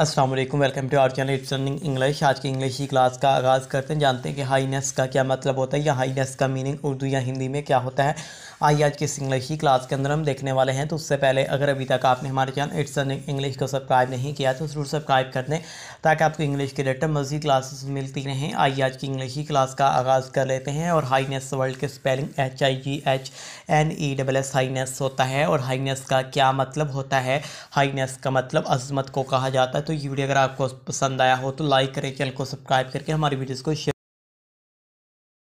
Aslam welcome to our channel it's running English आज की English ही class का आगाज़ करते हैं जानते हैं कि हाईनेस का क्या मतलब होता है या हाईनेस का मीनिंग उर्दू या हिंदी में क्या होता है आइए आज की इस इंग्लिश की क्लास के अंदर हम देखने वाले हैं तो उससे पहले अगर अभी तक आपने हमारे चैनल इट्स अर्निंग इंग्लिश को सब्सक्राइब नहीं किया तो ज़रूर सब्सक्राइब कर दें ताकि आपको इंग्लिश के रेटर मजीद क्लासेस मिलती रहें आइए आज की इंग्लिश की क्लास का आगाज़ कर लेते हैं और हाईनेस वर्ल्ड के spelling H I G H N E double S highness होता है और हाईनेस का क्या मतलब होता है हाईनेस का मतलब अजमत को कहा जाता है तो ये वीडियो अगर आपको पसंद आया हो तो लाइक करें चैनल को सब्सक्राइब करके हमारी वीडियोज़ को शेयर